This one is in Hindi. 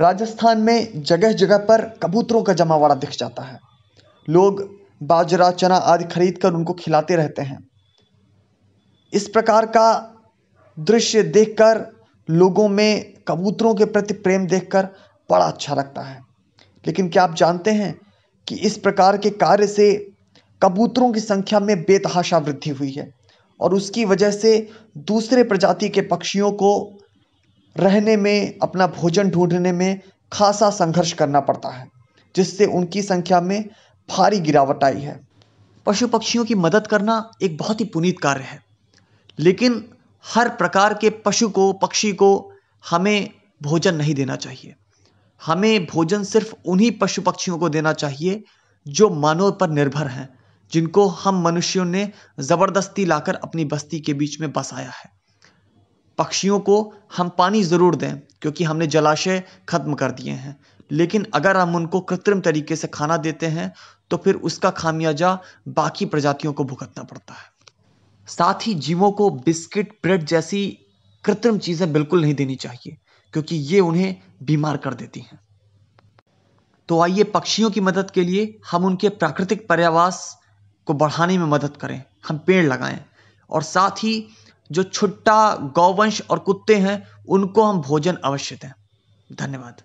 राजस्थान में जगह जगह पर कबूतरों का जमावड़ा दिख जाता है लोग बाजरा चना आदि खरीद कर उनको खिलाते रहते हैं इस प्रकार का दृश्य देखकर लोगों में कबूतरों के प्रति प्रेम देखकर बड़ा अच्छा लगता है लेकिन क्या आप जानते हैं कि इस प्रकार के कार्य से कबूतरों की संख्या में बेतहाशा वृद्धि हुई है और उसकी वजह से दूसरे प्रजाति के पक्षियों को रहने में अपना भोजन ढूंढने में खासा संघर्ष करना पड़ता है जिससे उनकी संख्या में भारी गिरावट आई है पशु पक्षियों की मदद करना एक बहुत ही पुनीत कार्य है लेकिन हर प्रकार के पशु को पक्षी को हमें भोजन नहीं देना चाहिए हमें भोजन सिर्फ उन्हीं पशु पक्षियों को देना चाहिए जो मानव पर निर्भर हैं जिनको हम मनुष्यों ने ज़बरदस्ती लाकर अपनी बस्ती के बीच में बसाया है पक्षियों को हम पानी ज़रूर दें क्योंकि हमने जलाशय ख़त्म कर दिए हैं लेकिन अगर हम उनको कृत्रिम तरीके से खाना देते हैं तो फिर उसका खामियाजा बाकी प्रजातियों को भुगतना पड़ता है साथ ही जीवों को बिस्किट ब्रेड जैसी कृत्रिम चीज़ें बिल्कुल नहीं देनी चाहिए क्योंकि ये उन्हें बीमार कर देती हैं तो आइए पक्षियों की मदद के लिए हम उनके प्राकृतिक पर्यावास को बढ़ाने में मदद करें हम पेड़ लगाएं और साथ ही जो छुट्टा गौवंश और कुत्ते हैं उनको हम भोजन अवश्य दें धन्यवाद